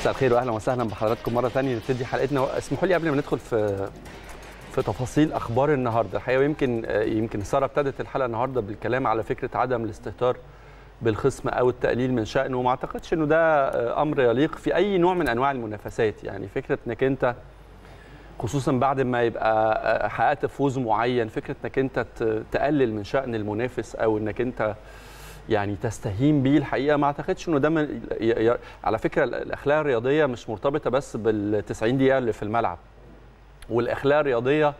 مساء الخير واهلا وسهلا بحضراتكم مره ثانيه نبتدي حلقتنا اسمحوا لي قبل ما ندخل في في تفاصيل اخبار النهارده الحقيقه يمكن يمكن ساره ابتدت الحلقه النهارده بالكلام على فكره عدم الاستهتار بالخصم او التقليل من شانه وما اعتقدش انه ده آه، امر يليق في اي نوع من انواع المنافسات يعني فكره انك انت خصوصا بعد ما يبقى آه، حققت فوز معين فكره انك انت تقلل من شان المنافس او انك انت يعني تستهين به الحقيقه ما اعتقدش انه ده على فكره الاخلاق الرياضيه مش مرتبطه بس بال 90 دقيقه اللي في الملعب والاخلاق الرياضيه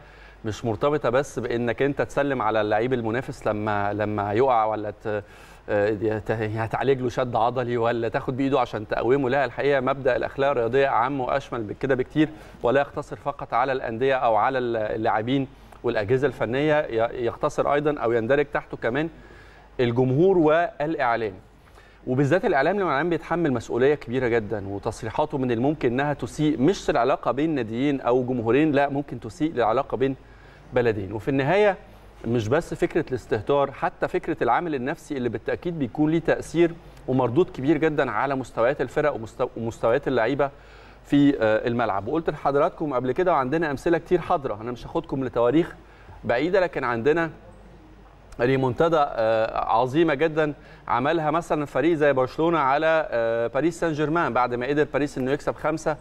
مش مرتبطه بس بانك انت تسلم على اللعيب المنافس لما لما يقع ولا هتعالج آه، له شد عضلي ولا تاخد بايده عشان تقومه لا الحقيقه مبدا الاخلاق الرياضيه اعم واشمل بكده بكتير ولا يقتصر فقط على الانديه او على اللاعبين والاجهزه الفنيه يقتصر ايضا او يندرج تحته كمان الجمهور والاعلام وبالذات الاعلام لما الاعلام بيتحمل مسؤوليه كبيره جدا وتصريحاته من الممكن انها تسيء مش العلاقه بين ناديين او جمهورين لا ممكن تسيء للعلاقه بين بلدين وفي النهايه مش بس فكره الاستهتار حتى فكره العامل النفسي اللي بالتاكيد بيكون ليه تاثير ومردود كبير جدا على مستويات الفرق ومستويات اللعيبه في آه، الملعب وقلت لحضراتكم قبل كده وعندنا امثله كتير حاضره انا مش هاخدكم لتواريخ بعيده لكن عندنا ريمونتادا آه، عظيمه جدا عملها مثلا فريق زي برشلونه على آه، باريس سان جيرمان بعد ما قدر باريس انه يكسب خمسه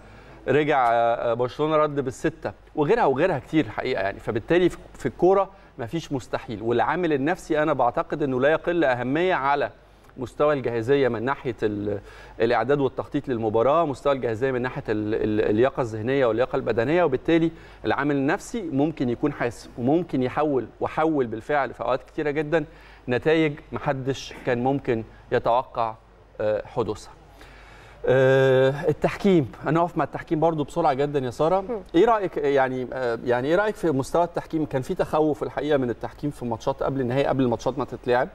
رجع آه، برشلونه رد بالسته وغيرها وغيرها كتير الحقيقه يعني فبالتالي في الكوره مفيش مستحيل والعامل النفسي انا بعتقد انه لا يقل اهميه على مستوى الجاهزيه من ناحيه الاعداد والتخطيط للمباراه مستوى الجاهزيه من ناحيه اللياقه الذهنيه واللياقه البدنيه وبالتالي العامل النفسي ممكن يكون حاسم وممكن يحول وحول بالفعل في اوقات كتيره جدا نتائج محدش كان ممكن يتوقع آه، حدوثها آه، التحكيم هنقف مع التحكيم برضو بسرعه جدا يا ساره ايه رايك يعني آه، يعني ايه رايك في مستوى التحكيم كان في تخوف الحقيقه من التحكيم في ماتشات قبل النهائي قبل الماتشات ما تتلعب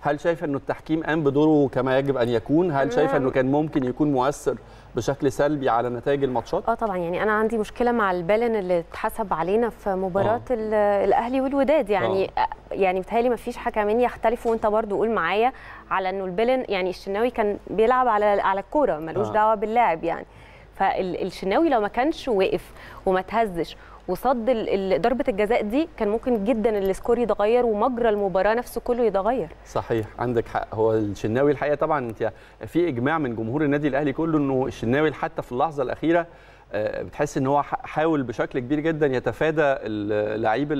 هل شايفه انه التحكيم قام بدوره كما يجب ان يكون هل شايفه انه كان ممكن يكون مؤثر بشكل سلبي على نتائج الماتشات؟ اه طبعا يعني انا عندي مشكله مع البالن اللي اتحسب علينا في مباراه آه. الاهلي والوداد يعني آه. آه، يعني بتهيألي ما فيش حكمين يختلفوا وانت برضو قول معايا على انه البالن يعني الشناوي كان بيلعب على على الكوره ملوش آه. دعوه باللاعب يعني فالشناوي لو ما كانش وقف وما تهزش وصد ضربه الجزاء دي كان ممكن جدا السكور يتغير ومجرى المباراه نفسه كله يتغير صحيح عندك حق هو الشناوي الحقيقه طبعا انت في اجماع من جمهور النادي الاهلي كله انه الشناوي حتى في اللحظه الاخيره آه، بتحس ان هو حاول بشكل كبير جدا يتفادى لعيب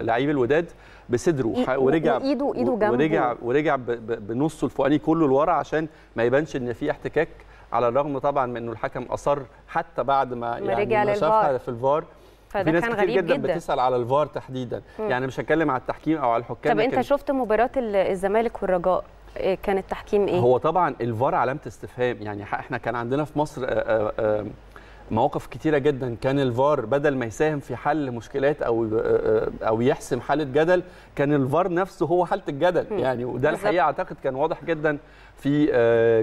لعيب الوداد بصدره ورجع ايده ايده جنبه ورجع ورجع بنصه الفوقاني كله لورا عشان ما يبانش ان في احتكاك على الرغم طبعا من انه الحكم اصر حتى بعد ما, ما يعني ما شافها في الفار فده كان غريب جدا, جدا بتسال على الفار تحديدا مم. يعني مش هتكلم على التحكيم او على الحكام طب انت شفت مباراه الزمالك والرجاء إيه كان التحكيم ايه هو طبعا الفار علامه استفهام يعني احنا كان عندنا في مصر آآ آه، آآ آه، آه، مواقف كتيره جدا كان الفار بدل ما يساهم في حل مشكلات او او يحسم حاله جدل كان الفار نفسه هو حاله الجدل يعني وده الحقيقه اعتقد كان واضح جدا في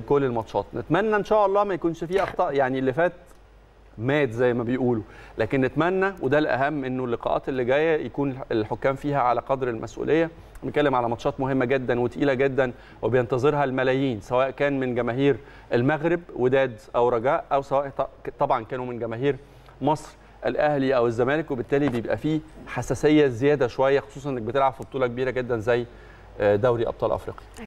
كل الماتشات نتمنى ان شاء الله ما يكونش فيه اخطاء يعني اللي فات مات زي ما بيقولوا لكن نتمنى وده الاهم انه اللقاءات اللي جايه يكون الحكام فيها على قدر المسؤوليه بنتكلم على ماتشات مهمه جدا وتقيله جدا وبينتظرها الملايين سواء كان من جماهير المغرب وداد او رجاء او سواء طبعا كانوا من جماهير مصر الاهلي او الزمالك وبالتالي بيبقى فيه حساسيه زياده شويه خصوصا انك بتلعب في بطوله كبيره جدا زي آه، دوري ابطال افريقيا